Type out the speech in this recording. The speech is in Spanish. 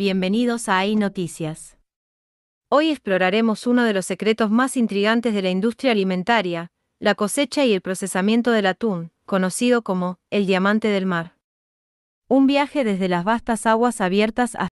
Bienvenidos a AI Noticias. Hoy exploraremos uno de los secretos más intrigantes de la industria alimentaria, la cosecha y el procesamiento del atún, conocido como el diamante del mar. Un viaje desde las vastas aguas abiertas hasta